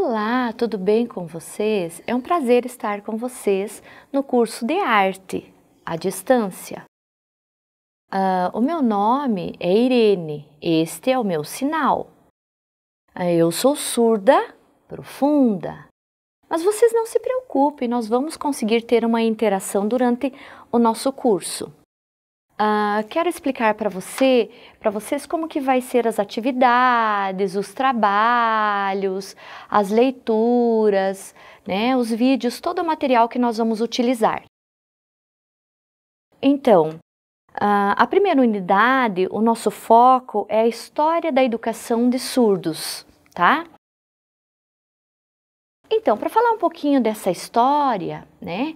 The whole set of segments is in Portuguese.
Olá, tudo bem com vocês? É um prazer estar com vocês no curso de arte à distância. Uh, o meu nome é Irene, este é o meu sinal. Uh, eu sou surda profunda. Mas vocês não se preocupem, nós vamos conseguir ter uma interação durante o nosso curso. Uh, quero explicar para você, para vocês como que vai ser as atividades, os trabalhos, as leituras, né, os vídeos, todo o material que nós vamos utilizar. Então, uh, a primeira unidade, o nosso foco é a história da educação de surdos, tá? Então, para falar um pouquinho dessa história, né?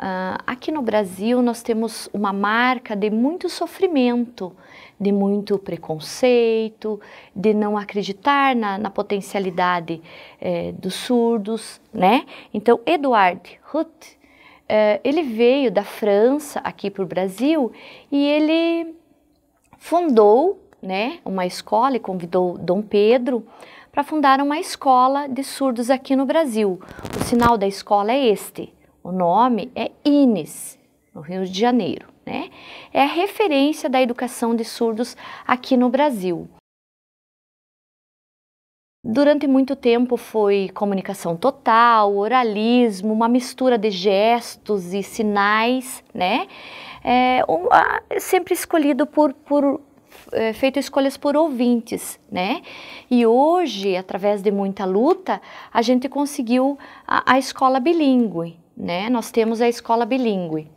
Uh, aqui no Brasil, nós temos uma marca de muito sofrimento, de muito preconceito, de não acreditar na, na potencialidade eh, dos surdos, né? Então, Eduard Huth, eh, ele veio da França aqui para o Brasil e ele fundou né, uma escola e convidou Dom Pedro para fundar uma escola de surdos aqui no Brasil. O sinal da escola é este, o nome é INES, no Rio de Janeiro. Né? É a referência da educação de surdos aqui no Brasil. Durante muito tempo foi comunicação total, oralismo, uma mistura de gestos e sinais, né? É, sempre escolhido por, por é, feito escolhas por ouvintes, né? E hoje, através de muita luta, a gente conseguiu a, a escola bilíngue, né? Nós temos a escola bilíngue.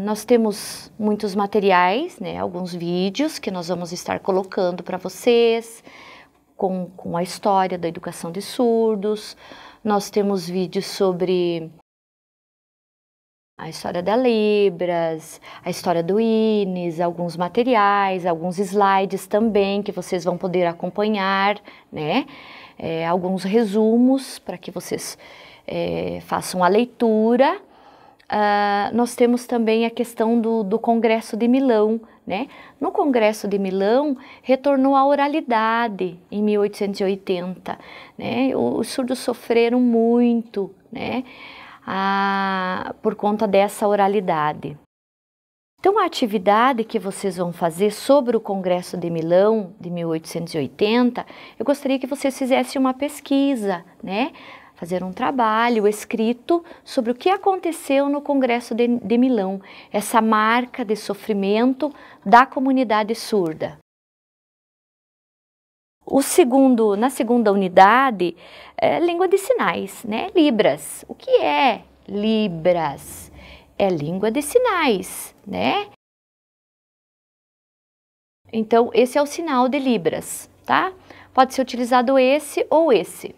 Nós temos muitos materiais, né? Alguns vídeos que nós vamos estar colocando para vocês com, com a história da educação de surdos. Nós temos vídeos sobre a história da Libras, a história do INES, alguns materiais, alguns slides também que vocês vão poder acompanhar, né? É, alguns resumos para que vocês é, façam a leitura. Uh, nós temos também a questão do, do Congresso de Milão. Né? No Congresso de Milão, retornou a oralidade em 1880. Né? Os surdos sofreram muito né? Ah, por conta dessa oralidade. Então, a atividade que vocês vão fazer sobre o Congresso de Milão de 1880, eu gostaria que vocês fizessem uma pesquisa, né? fazer um trabalho escrito sobre o que aconteceu no Congresso de, de Milão, essa marca de sofrimento da comunidade surda. O segundo, na segunda unidade, é língua de sinais, né? Libras. O que é Libras? É língua de sinais, né? Então, esse é o sinal de Libras, tá? Pode ser utilizado esse ou esse.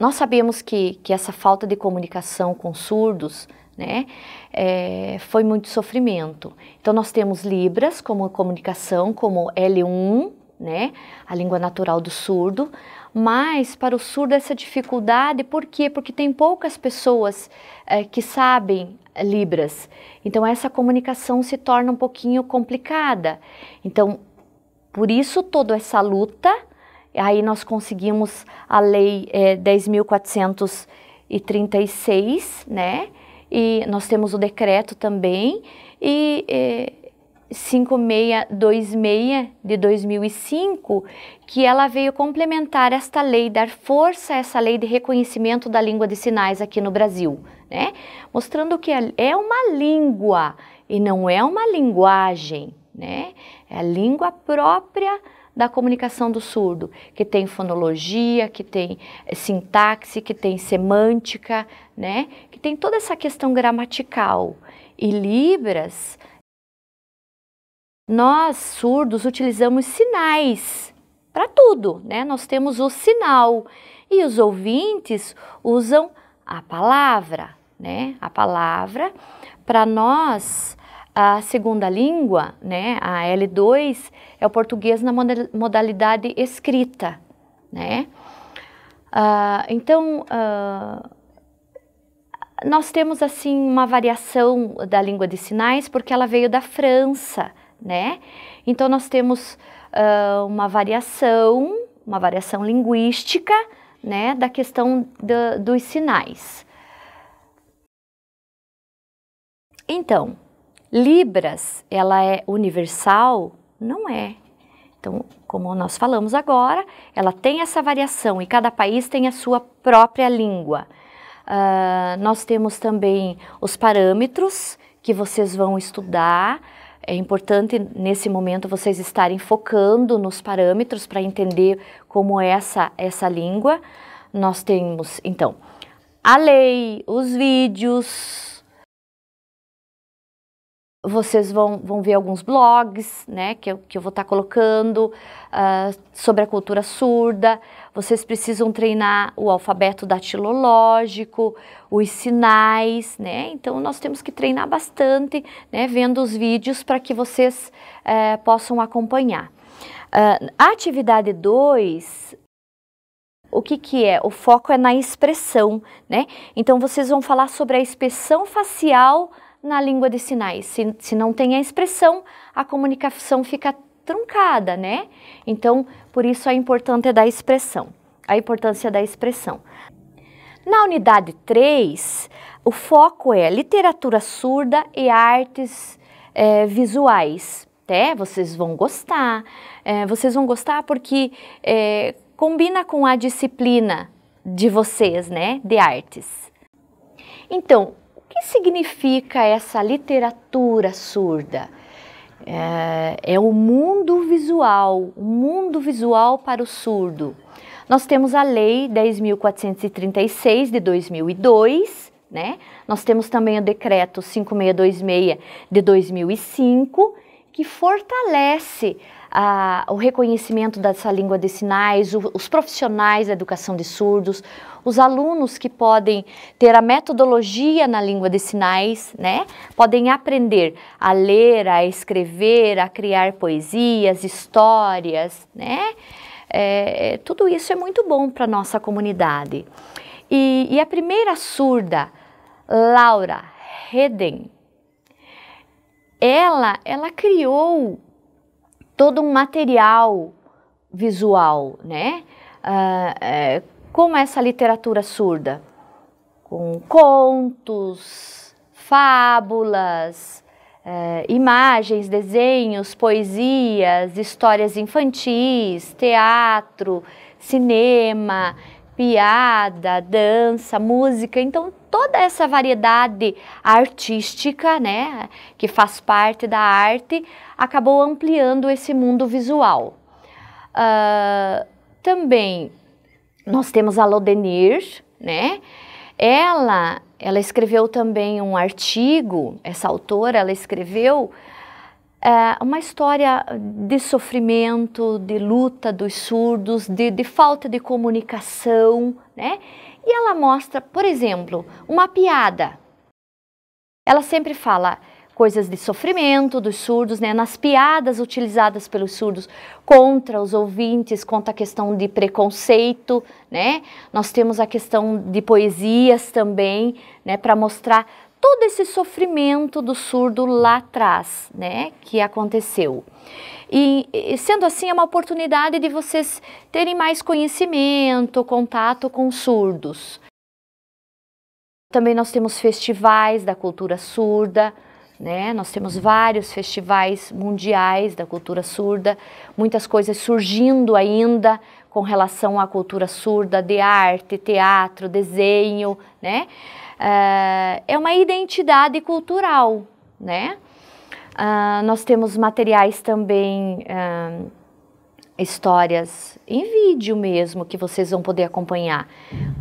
nós sabemos que, que essa falta de comunicação com surdos né, é, foi muito sofrimento. Então, nós temos Libras como comunicação, como L1, né, a língua natural do surdo, mas para o surdo essa dificuldade, por quê? Porque tem poucas pessoas é, que sabem Libras, então essa comunicação se torna um pouquinho complicada. Então, por isso toda essa luta Aí nós conseguimos a Lei é, 10.436, né? E nós temos o decreto também, e é, 5626 de 2005, que ela veio complementar esta lei, dar força a essa lei de reconhecimento da língua de sinais aqui no Brasil, né? Mostrando que é, é uma língua e não é uma linguagem, né? É a língua própria da comunicação do surdo, que tem fonologia, que tem eh, sintaxe, que tem semântica, né? Que tem toda essa questão gramatical. E Libras, nós surdos utilizamos sinais para tudo, né? Nós temos o sinal e os ouvintes usam a palavra, né? A palavra para nós a segunda língua, né, a L2, é o português na modalidade escrita, né? Uh, então, uh, nós temos assim uma variação da língua de sinais porque ela veio da França, né? Então nós temos uh, uma variação, uma variação linguística, né, da questão do, dos sinais. Então, Libras, ela é universal? Não é. Então, como nós falamos agora, ela tem essa variação e cada país tem a sua própria língua. Uh, nós temos também os parâmetros que vocês vão estudar. É importante nesse momento vocês estarem focando nos parâmetros para entender como é essa, essa língua. Nós temos, então, a lei, os vídeos, vocês vão, vão ver alguns blogs, né, que eu, que eu vou estar tá colocando uh, sobre a cultura surda. Vocês precisam treinar o alfabeto datilológico, os sinais, né? Então nós temos que treinar bastante, né, vendo os vídeos para que vocês eh, possam acompanhar. Uh, a atividade 2, o que, que é? O foco é na expressão, né? Então vocês vão falar sobre a expressão facial na língua de sinais. Se, se não tem a expressão, a comunicação fica truncada, né? Então, por isso a importância da expressão. A importância da expressão. Na unidade 3, o foco é literatura surda e artes é, visuais. Né? Vocês vão gostar, é, vocês vão gostar porque é, combina com a disciplina de vocês, né, de artes. Então, que significa essa literatura surda? É, é o mundo visual, o mundo visual para o surdo. Nós temos a Lei 10.436 de 2002, né? Nós temos também o Decreto 5626 de 2005, que fortalece a, o reconhecimento dessa língua de sinais, o, os profissionais da educação de surdos, os alunos que podem ter a metodologia na língua de sinais, né? Podem aprender a ler, a escrever, a criar poesias, histórias, né? É, tudo isso é muito bom para nossa comunidade. E, e, a primeira surda, Laura Reden, ela, ela criou todo um material visual, né? Ah, é, como essa literatura surda, com contos, fábulas, é, imagens, desenhos, poesias, histórias infantis, teatro, cinema, piada, dança, música. Então, toda essa variedade artística, né, que faz parte da arte, acabou ampliando esse mundo visual. Uh, também nós temos a Lodenir, né? Ela, ela escreveu também um artigo, essa autora, ela escreveu eh, uma história de sofrimento, de luta dos surdos, de, de falta de comunicação, né? e ela mostra, por exemplo, uma piada. Ela sempre fala coisas de sofrimento dos surdos, né, nas piadas utilizadas pelos surdos contra os ouvintes, contra a questão de preconceito, né? Nós temos a questão de poesias também, né, para mostrar todo esse sofrimento do surdo lá atrás, né, que aconteceu. E sendo assim, é uma oportunidade de vocês terem mais conhecimento, contato com surdos. Também nós temos festivais da cultura surda, né? Nós temos vários festivais mundiais da cultura surda, muitas coisas surgindo ainda com relação à cultura surda, de arte, teatro, desenho, né? Eh, é uma identidade cultural, né? Ah, nós temos materiais também ah, histórias em vídeo mesmo que vocês vão poder acompanhar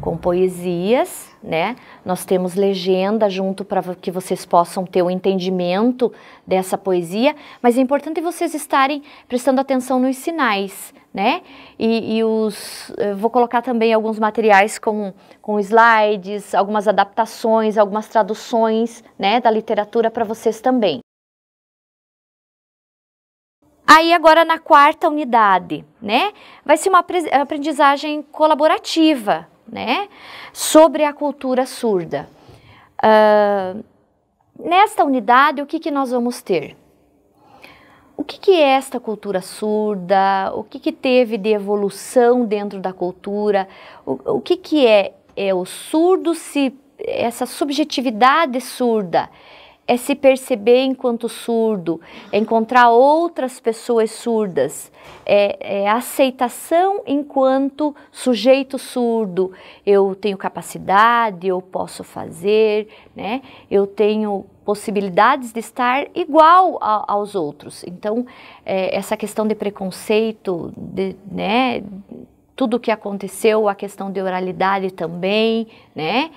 com poesias, né? Nós temos legenda junto para que vocês possam ter o um entendimento dessa poesia, mas é importante vocês estarem prestando atenção nos sinais, né? E, e os vou colocar também alguns materiais com, com slides, algumas adaptações, algumas traduções, né, da literatura para vocês também. Aí agora na quarta unidade, né, vai ser uma aprendizagem colaborativa, né, sobre a cultura surda. Uh, nesta unidade, o que, que nós vamos ter? O que, que é esta cultura surda? O que, que teve de evolução dentro da cultura? O, o que, que é, é o surdo se essa subjetividade surda? é se perceber enquanto surdo, é encontrar outras pessoas surdas, é, é, aceitação enquanto sujeito surdo. Eu tenho capacidade, eu posso fazer, né? eu tenho possibilidades de estar igual a, aos outros. Então, é, essa questão de preconceito, de, né? tudo o que aconteceu, a questão de oralidade também, né?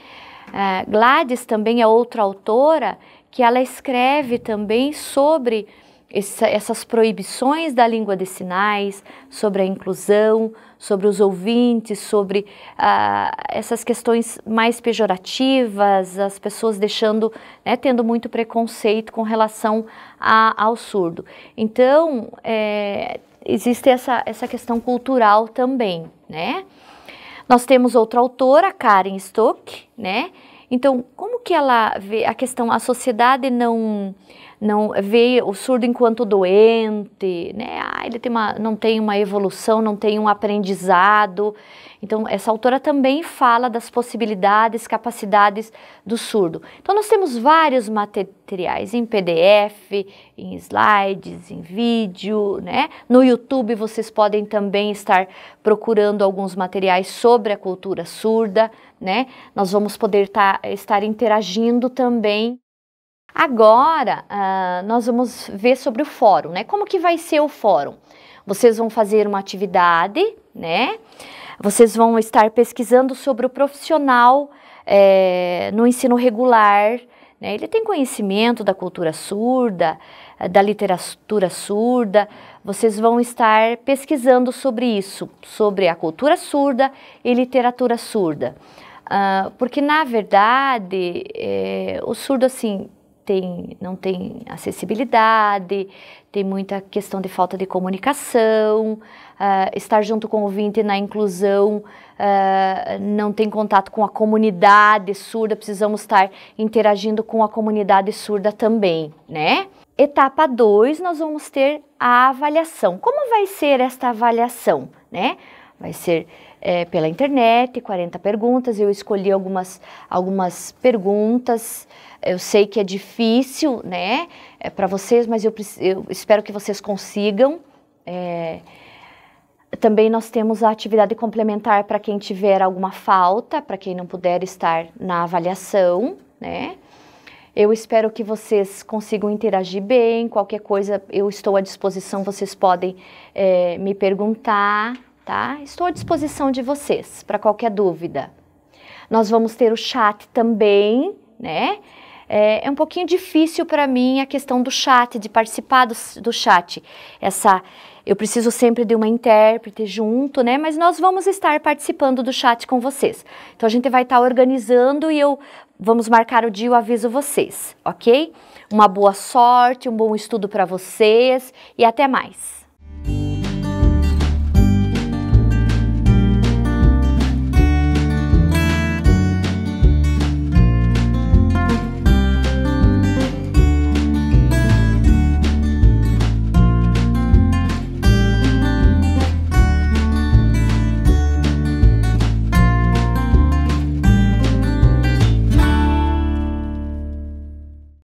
Uh, Gladys também é outra autora que ela escreve também sobre essa, essas proibições da língua de sinais, sobre a inclusão, sobre os ouvintes, sobre ah, essas questões mais pejorativas, as pessoas deixando, né, tendo muito preconceito com relação a, ao surdo. Então, é, existe essa, essa questão cultural também, né? Nós temos outra autora, Karen Stock, né? Então, como que ela vê a questão, a sociedade não não vê o surdo enquanto doente, né? Ah, ele tem uma, não tem uma evolução, não tem um aprendizado. Então, essa autora também fala das possibilidades, capacidades do surdo. Então, nós temos vários materiais em PDF, em slides, em vídeo, né? No YouTube vocês podem também estar procurando alguns materiais sobre a cultura surda, né? Nós vamos poder tá, estar interagindo também Agora, uh, nós vamos ver sobre o fórum, né? Como que vai ser o fórum? Vocês vão fazer uma atividade, né? Vocês vão estar pesquisando sobre o profissional é, no ensino regular, né? Ele tem conhecimento da cultura surda, eh, da literatura surda. Vocês vão estar pesquisando sobre isso, sobre a cultura surda e literatura surda. Uh, porque, na verdade, é, o surdo, assim, tem, não tem acessibilidade, tem muita questão de falta de comunicação, uh, estar junto com o ouvinte na inclusão, uh, não tem contato com a comunidade surda, precisamos estar interagindo com a comunidade surda também, né? Etapa 2, nós vamos ter a avaliação. Como vai ser esta avaliação, né? Vai ser é, pela internet, 40 perguntas. Eu escolhi algumas, algumas perguntas. Eu sei que é difícil, né, é, para vocês, mas eu, eu, espero que vocês consigam. É, também nós temos a atividade complementar para quem tiver alguma falta, para quem não puder estar na avaliação, né? Eu espero que vocês consigam interagir bem. Qualquer coisa, eu estou à disposição. Vocês podem é, me perguntar, tá? Estou à disposição de vocês para qualquer dúvida. Nós vamos ter o chat também, né? É, é um pouquinho difícil para mim a questão do chat, de participar do, do chat. Essa, eu preciso sempre de uma intérprete junto, né? Mas nós vamos estar participando do chat com vocês. Então a gente vai estar tá organizando e eu vamos marcar o dia, eu aviso vocês, ok? Uma boa sorte, um bom estudo para vocês e até mais.